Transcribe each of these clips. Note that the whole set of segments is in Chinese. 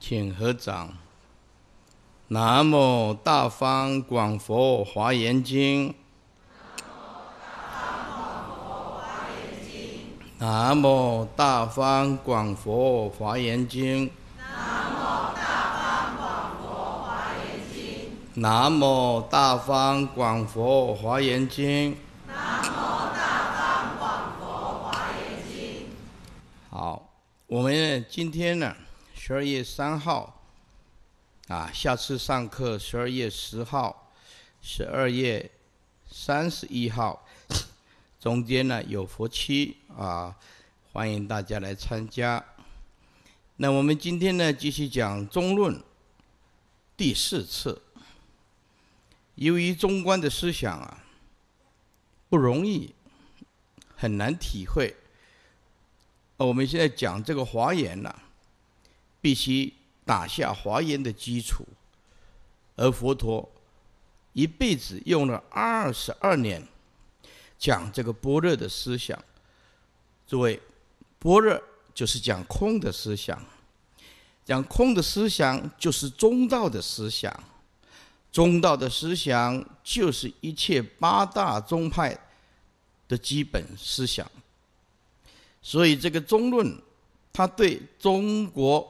请合掌。南无大方广佛华严经。南无大方广佛华严经。南无大方广佛华严经。南无大方广佛华严经。今天呢，十二月三号，啊，下次上课十二月十号、十二月三十一号，中间呢有佛期啊，欢迎大家来参加。那我们今天呢继续讲中论第四次。由于中观的思想啊，不容易，很难体会。我们现在讲这个华严呢，必须打下华严的基础。而佛陀一辈子用了二十二年讲这个般若的思想。诸位，般若就是讲空的思想，讲空的思想就是中道的思想，中道的思想就是一切八大宗派的基本思想。所以，这个中论，它对中国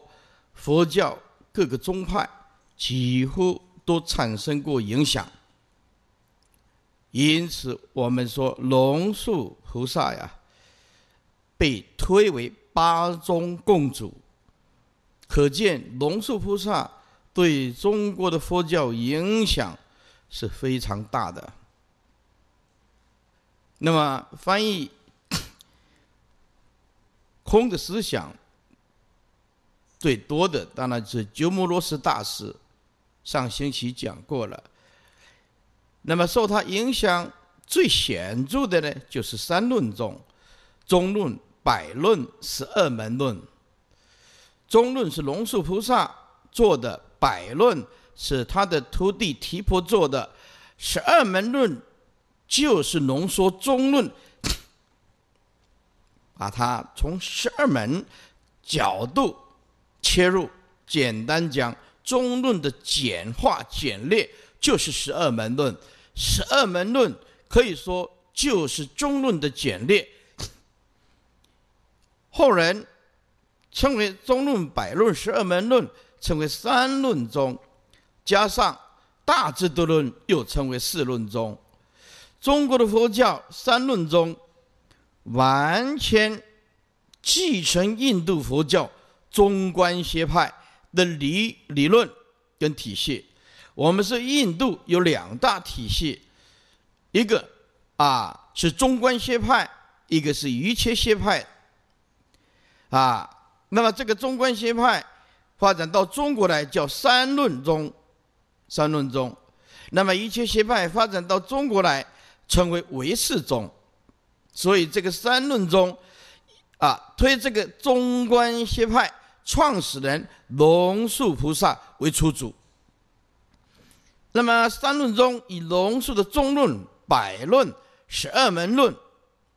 佛教各个宗派几乎都产生过影响。因此，我们说龙树菩萨呀，被推为八宗共主，可见龙树菩萨对中国的佛教影响是非常大的。那么，翻译。空的思想最多的，当然是鸠摩罗什大师。上星期讲过了。那么受他影响最显著的呢，就是三论宗。中论、百论、十二门论。中论是龙树菩萨做的，百论是他的徒弟提婆做的，十二门论就是浓缩中论。把它从十二门角度切入，简单讲中论的简化简略就是十二门论，十二门论可以说就是中论的简略。后人称为中论、百论、十二门论，称为三论宗；加上大智度论，又称为四论宗。中国的佛教三论宗。完全继承印度佛教中观学派的理理论跟体系。我们是印度有两大体系，一个啊是中观学派，一个是瑜伽学派。啊，那么这个中观学派发展到中国来叫三论宗，三论宗；那么一切学派发展到中国来称为唯识宗。所以这个三论中，啊，推这个中观学派创始人龙树菩萨为初祖。那么三论中以龙树的中论、百论、十二门论，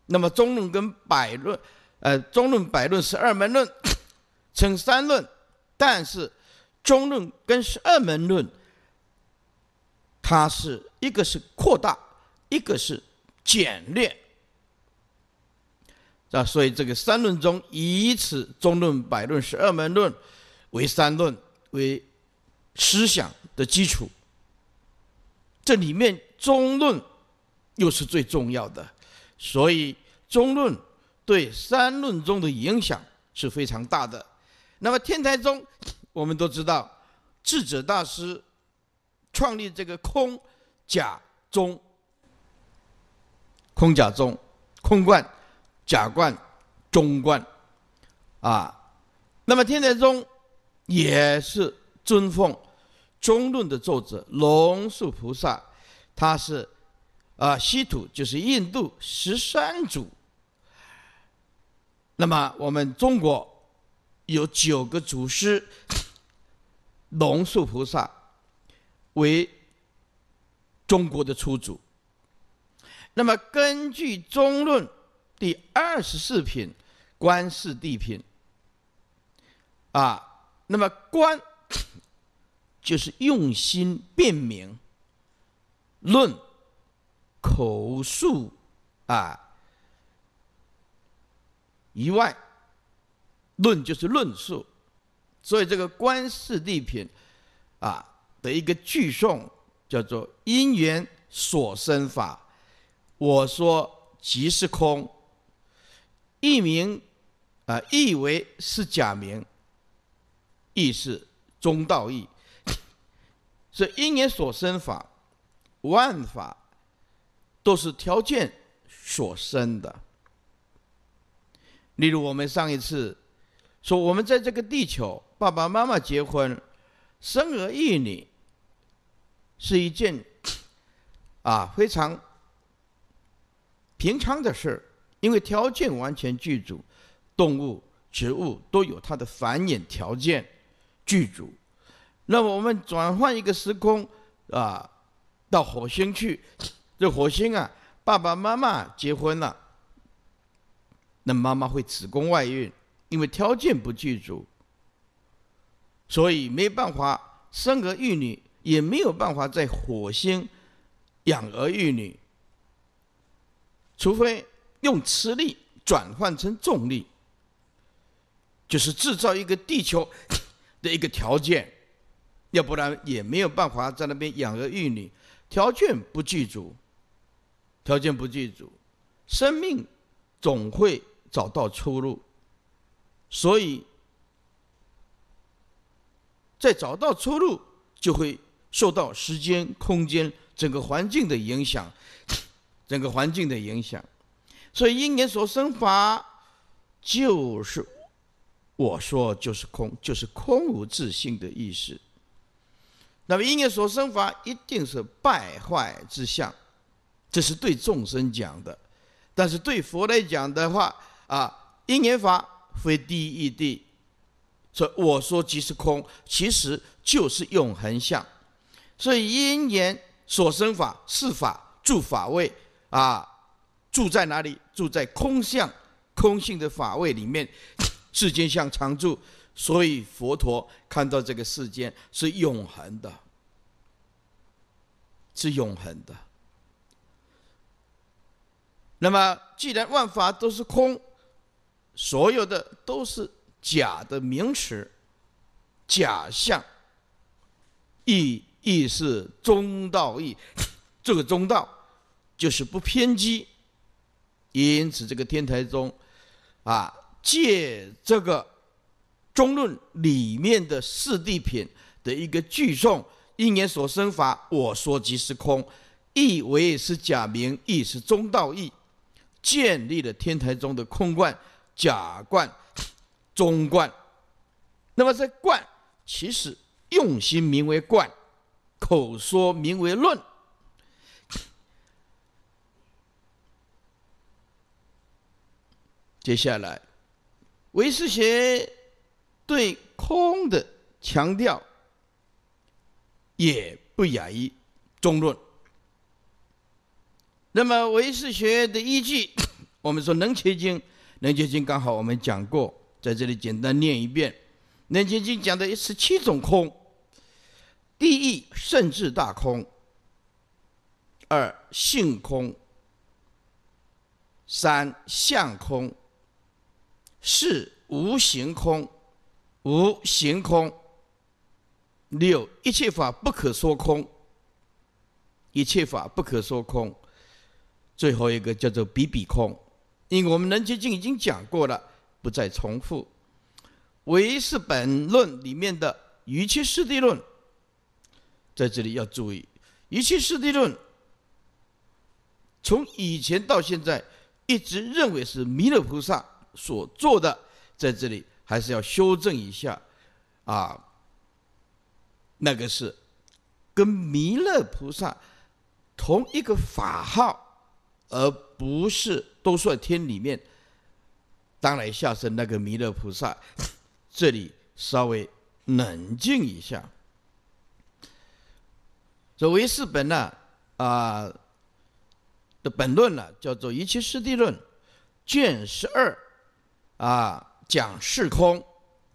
那么中论跟百论，呃，中论、百论、十二门论 称三论，但是中论跟十二门论，它是一个是扩大，一个是简略。啊，所以这个三论中，以此中论、百论、十二门论为三论为思想的基础。这里面中论又是最重要的，所以中论对三论中的影响是非常大的。那么天台宗，我们都知道智者大师创立这个空假中空假中空观。甲观、中观，啊，那么天台宗也是尊奉中论的作者龙树菩萨，他是啊西土，就是印度十三祖。那么我们中国有九个祖师，龙树菩萨为中国的初祖。那么根据中论。第二十四品，观世地品。啊，那么观就是用心辨明，论口述啊，以外，论就是论述，所以这个观世地品啊的一个句诵叫做因缘所生法，我说即是空。一名，啊，意为是假名。意是中道意，是 因缘所生法，万法都是条件所生的。例如，我们上一次说，我们在这个地球，爸爸妈妈结婚、生儿育女是一件啊非常平常的事。因为条件完全具足，动物、植物都有它的繁衍条件具足。那么我们转换一个时空啊，到火星去。这火星啊，爸爸妈妈结婚了，那妈妈会子宫外孕，因为条件不具足，所以没办法生儿育女，也没有办法在火星养儿育女，除非……用磁力转换成重力，就是制造一个地球 的一个条件，要不然也没有办法在那边养儿育女。条件不具足，条件不具足，生命总会找到出路。所以，在找到出路，就会受到时间、空间、整个环境的影响，整个环境的影响。所以，因缘所生法，就是我说就是空，就是空无自性的意思。那么，因缘所生法一定是败坏之相，这是对众生讲的。但是对佛来讲的话，啊，因缘法非第一义谛，所我说即是空，其实就是永恒相。所以，因缘所生法、是法、住法位，啊。住在哪里？住在空相、空性的法位里面，世间相常住。所以佛陀看到这个世间是永恒的，是永恒的。那么，既然万法都是空，所有的都是假的名词、假象。意意是中道意，这个中道就是不偏激。因此，这个天台宗，啊，借这个中论里面的四谛品的一个句诵，因缘所生法，我说即是空，亦为是假名，亦是中道义”，建立了天台宗的空观、假观、中观。那么在观，其实用心名为观，口说名为论。接下来，唯识学对空的强调也不亚于中论。那么唯识学的依据，我们说《能切经》，《能切经》刚好我们讲过，在这里简单念一遍，《能切经》讲的一十七种空：第一，甚至大空；二，性空；三，相空。是无形空，无形空。六一切法不可说空，一切法不可说空。最后一个叫做比比空，因为我们《能接近已经讲过了，不再重复。唯是本论里面的《一切事地论》，在这里要注意，《一切事地论》从以前到现在一直认为是弥勒菩萨。所做的在这里还是要修正一下，啊，那个是跟弥勒菩萨同一个法号，而不是都说天里面当然下生那个弥勒菩萨，这里稍微冷静一下。这唯四本呢啊的本论呢叫做《一切师谛论》，卷十二。啊，讲是空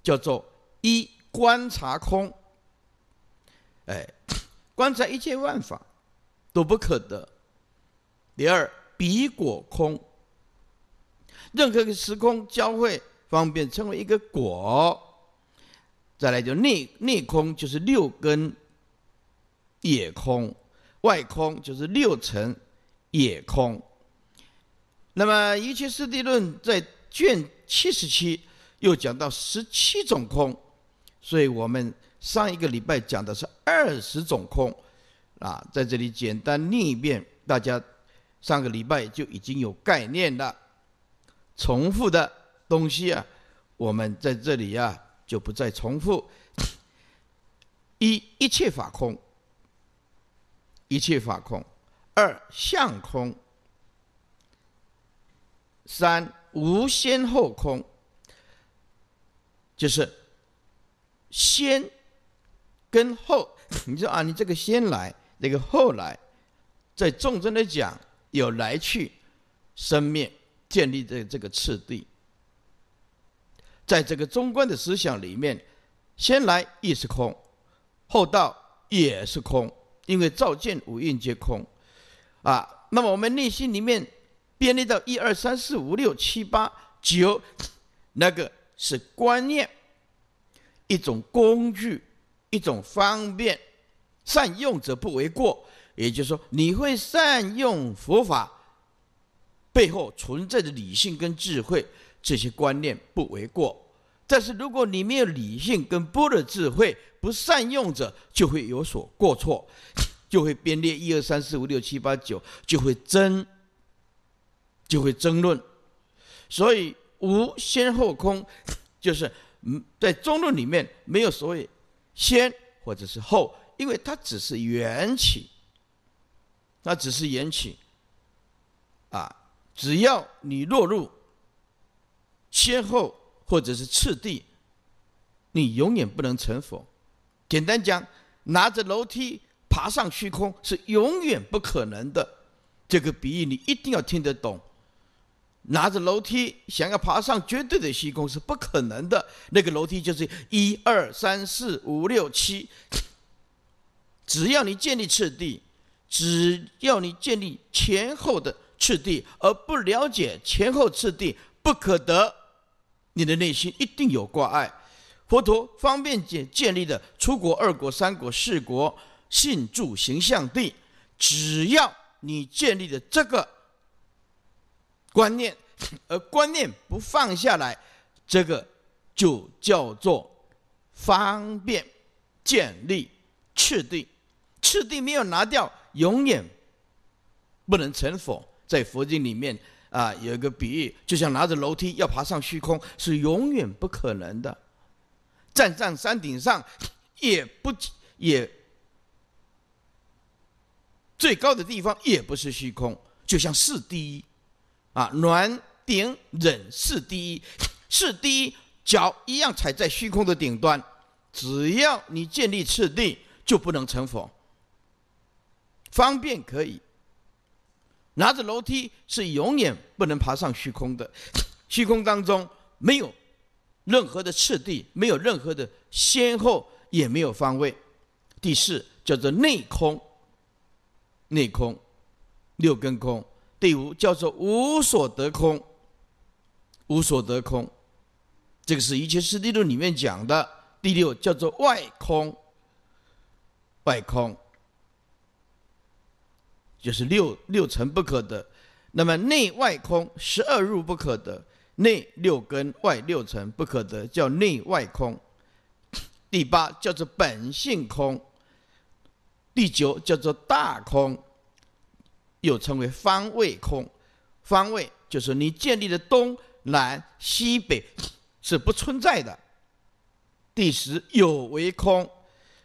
叫做一观察空，哎，观察一切万法都不可得；第二，彼果空，任何一个时空交汇，方便称为一个果；再来就内内空，就是六根也空，外空就是六尘也空。那么《一切四谛论》在卷。七十七又讲到十七种空，所以我们上一个礼拜讲的是二十种空，啊，在这里简单念一遍，大家上个礼拜就已经有概念了。重复的东西啊，我们在这里啊就不再重复。一一切法空，一切法空；二相空；三。无先后空，就是先跟后，你说啊，你这个先来，那个后来，在众生的讲有来去生灭建立的这个次第，在这个中观的思想里面，先来亦是空，后到也是空，因为照见五蕴皆空，啊，那么我们内心里面。编列到一二三四五六七八九，那个是观念，一种工具，一种方便，善用者不为过。也就是说，你会善用佛法背后存在的理性跟智慧，这些观念不为过。但是如果你没有理性跟波的智慧，不善用者就会有所过错，就会编列一二三四五六七八九，就会增。就会争论，所以无先后空，就是嗯，在中论里面没有所谓先或者是后，因为它只是缘起，那只是缘起，啊，只要你落入先后或者是次第，你永远不能成佛。简单讲，拿着楼梯爬上虚空是永远不可能的。这个比喻你一定要听得懂。拿着楼梯想要爬上绝对的虚空是不可能的。那个楼梯就是一二三四五六七。只要你建立次第，只要你建立前后的次第，而不了解前后次第不可得，你的内心一定有挂碍。佛陀方便建建立的出国二国三国四国信住形象地，只要你建立的这个。观念，而观念不放下来，这个就叫做方便建立次第，次第没有拿掉，永远不能成佛。在佛经里面啊，有一个比喻，就像拿着楼梯要爬上虚空，是永远不可能的。站上山顶上，也不也最高的地方也不是虚空，就像是第一。啊，暖顶忍是第一，是第一脚一样踩在虚空的顶端。只要你建立次第，就不能成佛。方便可以拿着楼梯，是永远不能爬上虚空的。虚空当中没有任何的次第，没有任何的先后，也没有方位。第四叫做内空，内空，六根空。第五叫做无所得空，无所得空，这个是一切事地论里面讲的第六叫做外空，外空就是六六尘不可得，那么内外空十二入不可得，内六根外六尘不可得，叫内外空。第八叫做本性空，第九叫做大空。又称为方位空，方位就是你建立的东南西北是不存在的。第十有为空，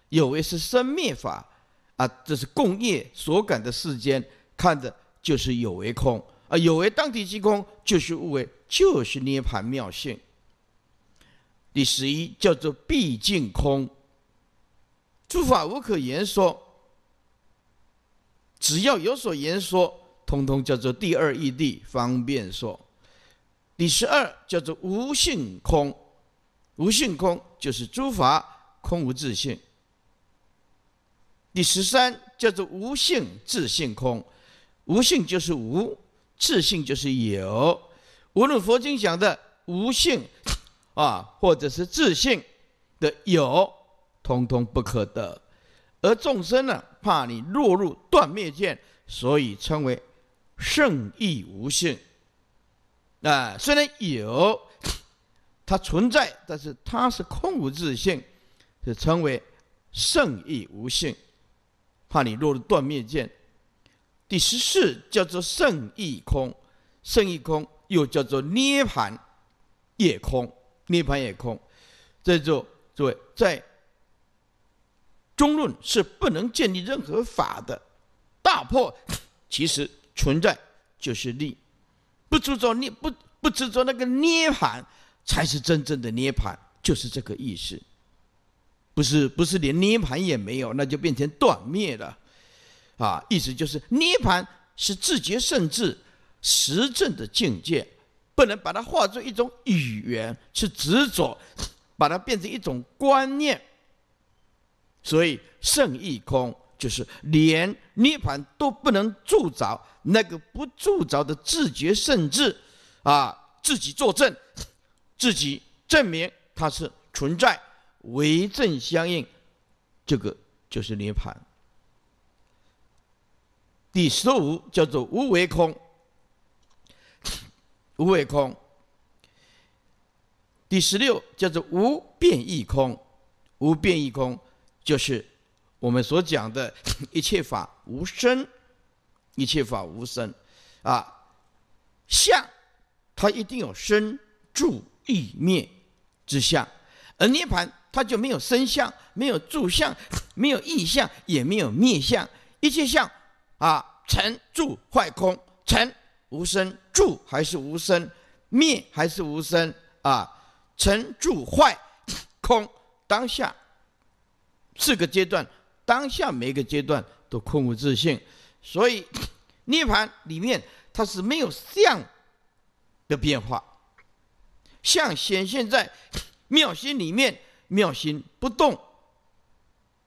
有为是生灭法啊，这是共业所感的世间，看的就是有为空啊，有为当地即空，就是无为，就是涅盘妙性。第十一叫做毕竟空，诸法无可言说。只要有所言说，通通叫做第二义谛，方便说。第十二叫做无性空，无性空就是诸法空无自性。第十三叫做无性自性空，无性就是无，自性就是有。无论佛经讲的无性，啊，或者是自性的有，通通不可得。而众生呢？怕你落入断灭见，所以称为圣意无性。啊，虽然有它存在，但是它是空无自性，是称为圣意无性。怕你落入断灭见。第十四叫做圣意空，圣意空又叫做涅盘也空，涅盘也空。这就诸位在。中论是不能建立任何法的，大破，其实存在就是立，不执着捏，不不执着那个涅盘，才是真正的涅盘，就是这个意思，不是不是连涅盘也没有，那就变成断灭了，啊，意思就是涅盘是自觉甚至实证的境界，不能把它化作一种语言是执着，把它变成一种观念。所以胜义空就是连涅槃都不能铸造，那个不铸造的自觉甚至啊自己作证，自己证明它是存在，为证相应，这个就是涅槃。第十五叫做无为空，无为空。第十六叫做无变异空，无变异空。就是我们所讲的 一切法无生，一切法无生，啊，相，它一定有生、住、意灭之相，而涅盘它就没有生相、没有住相、没有意相、也没有灭相，一切相啊，成、住、坏、空，成无生，住还是无生，灭还是无生啊，成、住、坏、空当下。四个阶段，当下每个阶段都空无自性，所以 涅盘里面它是没有相的变化，相显现在妙心里面，妙心不动，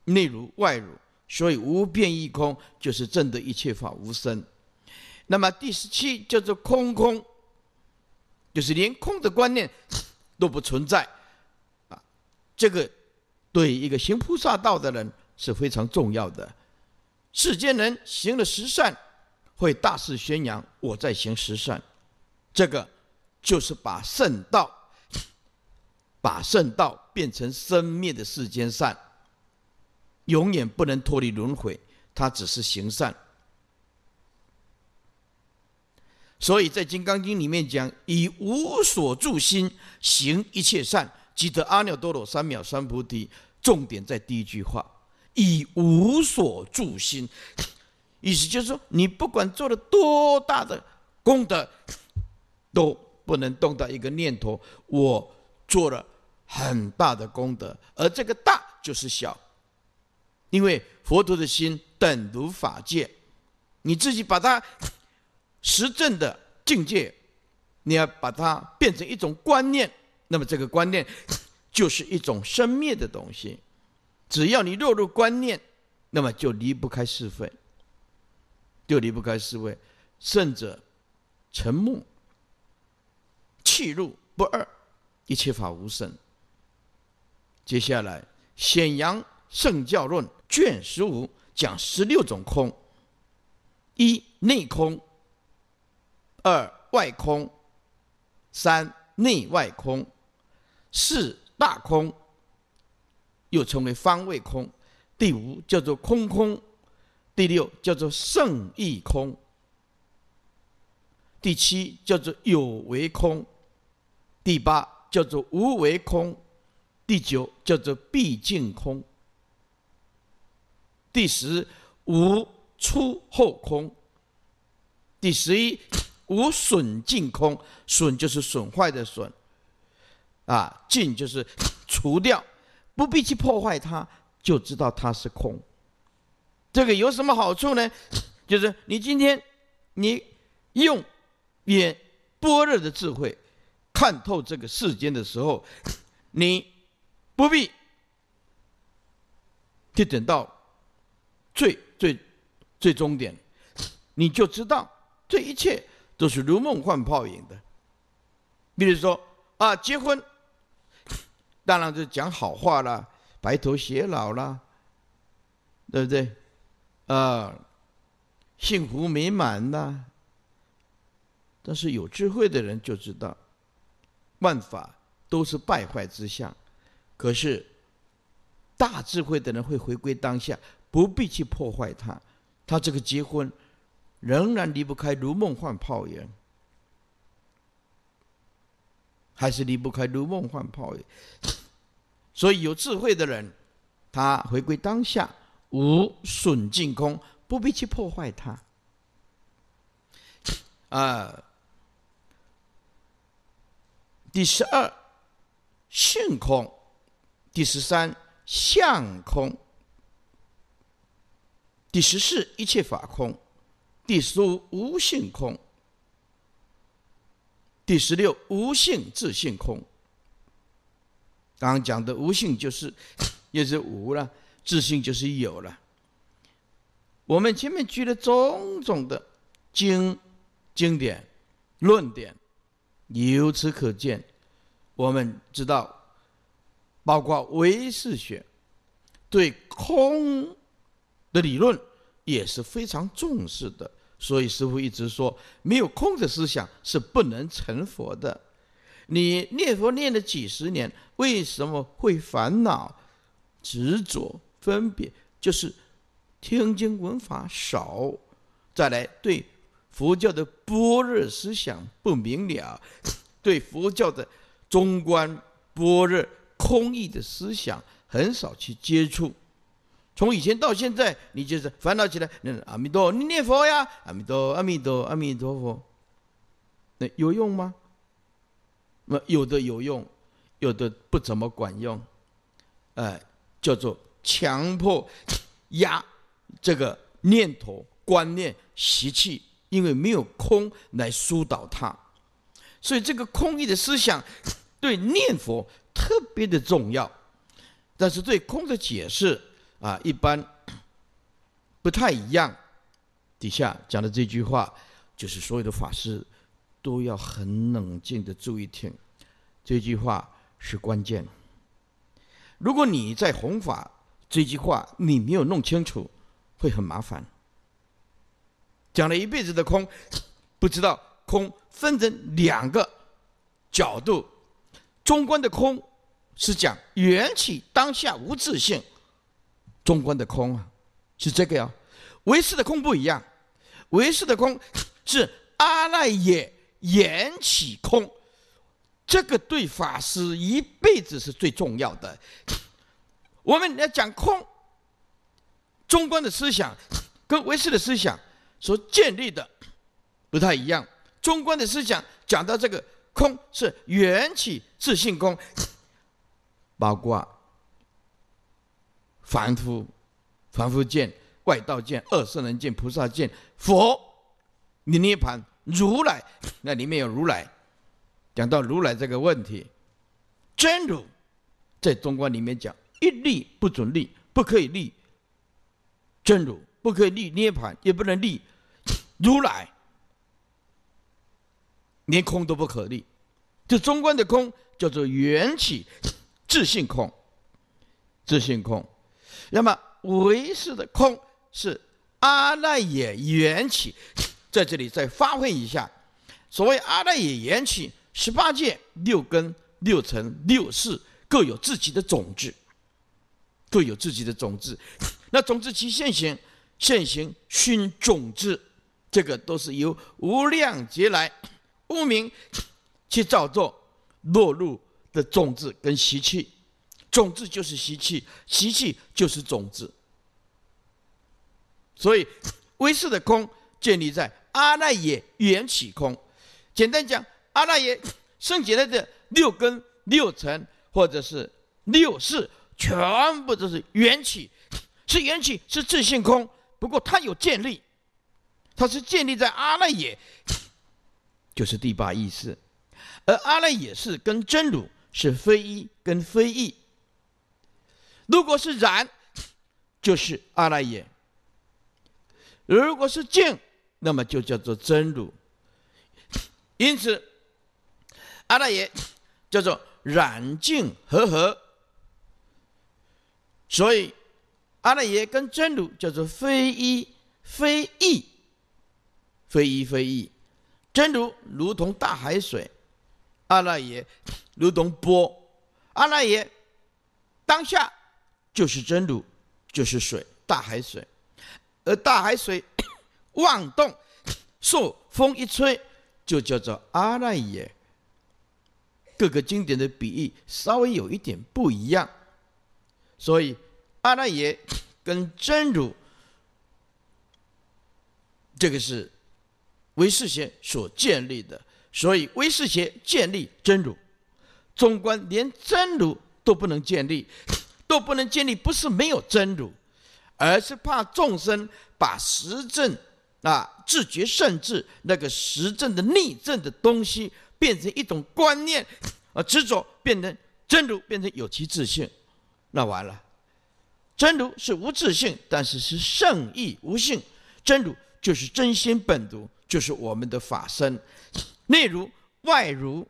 内如外如，所以无变亦空，就是证得一切法无生。那么第十七叫做空空，就是连空的观念都不存在啊，这个。对一个行菩萨道的人是非常重要的。世间人行了十善，会大肆宣扬我在行十善，这个就是把圣道，把圣道变成生灭的世间善，永远不能脱离轮回，它只是行善。所以在《金刚经》里面讲，以无所住心行一切善。记得阿耨多罗三藐三菩提，重点在第一句话：以无所住心。意思就是说，你不管做了多大的功德，都不能动到一个念头。我做了很大的功德，而这个大就是小，因为佛陀的心等如法界。你自己把它实证的境界，你要把它变成一种观念。那么这个观念就是一种生灭的东西，只要你落入观念，那么就离不开是非，就离不开是非。圣者，沉默，气入不二，一切法无生。接下来，《显阳圣教论》卷十五讲十六种空：一、内空；二、外空；三、内外空。四大空，又称为方位空；第五叫做空空；第六叫做胜意空；第七叫做有为空；第八叫做无为空；第九叫做毕竟空；第十无出后空；第十一无损尽空，损就是损坏的损。啊，净就是除掉，不必去破坏它，就知道它是空。这个有什么好处呢？就是你今天你用眼波若的智慧看透这个世间的时候，你不必去等到最最最终点，你就知道这一切都是如梦幻泡影的。比如说啊，结婚。当然就讲好话啦，白头偕老啦，对不对？呃，幸福美满呐。但是有智慧的人就知道，万法都是败坏之相。可是大智慧的人会回归当下，不必去破坏它。他这个结婚，仍然离不开如梦幻泡影。还是离不开如梦幻泡影，所以有智慧的人，他回归当下，无损净空，不必去破坏它。啊，第十二性空，第十三相空，第十四一切法空，第十五无性空。第十六，无性自性空。刚刚讲的无性就是 也是无了，自性就是有了。我们前面举了种种的经经典论点，由此可见，我们知道，包括唯识学对空的理论也是非常重视的。所以师父一直说，没有空的思想是不能成佛的。你念佛念了几十年，为什么会烦恼、执着、分别？就是听经闻法少，再来对佛教的般若思想不明了，对佛教的中观、般若、空义的思想很少去接触。从以前到现在，你就是烦恼起来，那阿弥陀，你念佛呀，阿弥陀，阿弥陀，阿弥陀佛，那有用吗？那有的有用，有的不怎么管用，哎，叫做强迫压这个念头、观念、习气，因为没有空来疏导它，所以这个空意的思想对念佛特别的重要，但是对空的解释。啊，一般不太一样。底下讲的这句话，就是所有的法师都要很冷静的注意听。这句话是关键。如果你在弘法，这句话你没有弄清楚，会很麻烦。讲了一辈子的空，不知道空分成两个角度，中观的空是讲缘起当下无自性。中观的空啊，是这个呀。唯识的空不一样，唯识的空 是阿赖耶缘起空，这个对法师一辈子是最重要的。我们要讲空，中观的思想 跟唯识的思想所建立的不太一样。中观的思想讲到这个空是缘起自性空，包括凡夫，凡夫见外道见二圣人见菩萨见佛，你涅盘如来，那里面有如来。讲到如来这个问题，真如在中观里面讲一立不准立，不可以立。真如不可以立涅盘，也不能立如来，连空都不可立。这中观的空叫做缘起自性空，自性空。那么唯识的空是阿赖耶缘起，在这里再发挥一下，所谓阿赖耶缘起，十八界、六根、六尘、六识各有自己的种子，各有自己的种子，那种子其现行、现行熏种子，这个都是由无量劫来 无名去造作落入的种子跟习气。种子就是习气，习气就是种子。所以，微视的空建立在阿赖耶缘起空。简单讲，阿赖耶圣洁的的六根、六尘或者是六识，全部都是缘起，是缘起，是自性空。不过它有建立，它是建立在阿赖耶，就是第八意识。而阿赖耶是跟真如是非一跟非异。如果是染，就是阿赖耶；如果是净，那么就叫做真如。因此，阿赖耶叫做染净和合。所以，阿赖耶跟真如叫做非一非异，非一非异。真如如同大海水，阿赖耶如同波。阿赖耶当下。就是真如，就是水大海水，而大海水 妄动，受风一吹，就叫做阿赖耶。各个经典的比喻稍微有一点不一样，所以阿赖耶 跟真如，这个是唯识学所建立的。所以唯识学建立真如，纵观连真如都不能建立。又不能建立，不是没有真如，而是怕众生把实证啊、自觉，甚至那个实证的逆证的东西，变成一种观念啊、执着，变成真如，变成有其自信，那完了。真如是无自信，但是是圣意无性。真如就是真心本如，就是我们的法身。内如外如，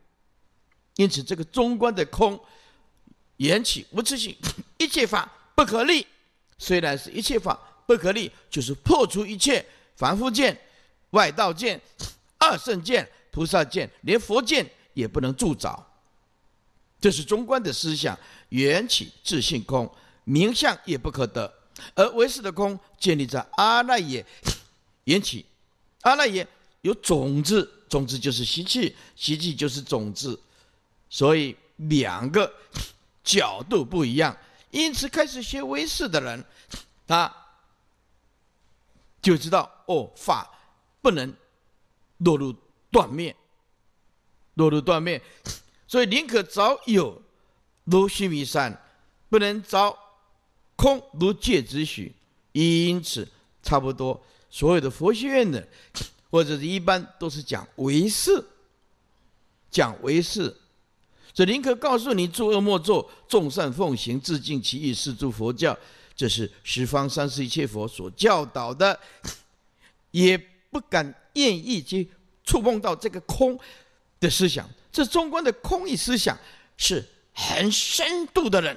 因此这个中观的空，缘起无自信。一切法不可立，虽然是一切法不可立，就是破除一切凡夫见、外道见、二圣见、菩萨见，连佛见也不能铸造。这是中观的思想，缘起自性空，名相也不可得。而唯识的空建立在阿赖耶缘起，阿赖耶有种子，种子就是习气，习气就是种子，所以两个角度不一样。因此，开始学唯识的人，他就知道哦，法不能落入断灭，落入断灭，所以宁可找有，如须弥山，不能找空，如芥子许。因此，差不多所有的佛学院的，或者是一般都是讲唯识，讲唯识。这宁可告诉你，诸恶莫作，众善奉行，自尽其意，是诸佛教。这是十方三世一切佛所教导的，也不敢愿意去触碰到这个空的思想。这中观的空意思想是很深度的人、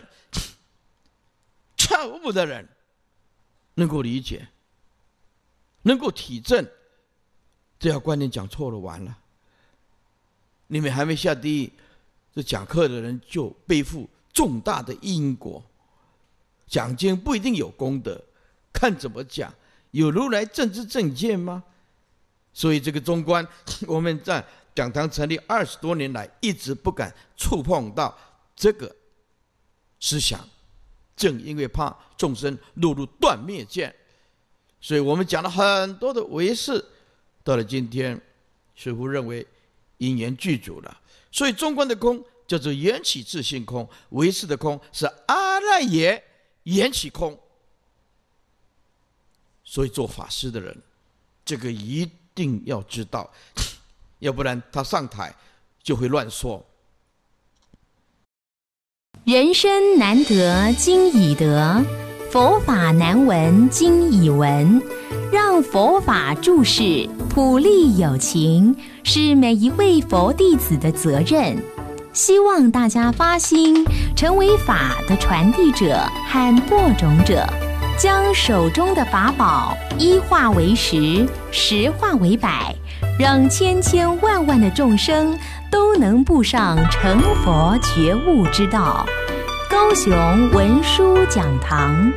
彻悟的人能够理解、能够体证。这要观念讲错了，完了，你们还没下地狱。这讲课的人就背负重大的因果，讲经不一定有功德，看怎么讲，有如来正知正见吗？所以这个中观，我们在讲堂成立二十多年来，一直不敢触碰到这个思想，正因为怕众生落入断灭见，所以我们讲了很多的唯识，到了今天似乎认为因缘具足了。所以，中国的空叫做缘起自性空，唯识的空是阿赖耶缘起空。所以，做法师的人，这个一定要知道，要不然他上台就会乱说。人生难得今已得。佛法难闻，今已闻，让佛法注释普利有情，是每一位佛弟子的责任。希望大家发心，成为法的传递者和播种者，将手中的法宝一化为十，十化为百，让千千万万的众生都能步上成佛觉悟之道。高雄文书讲堂。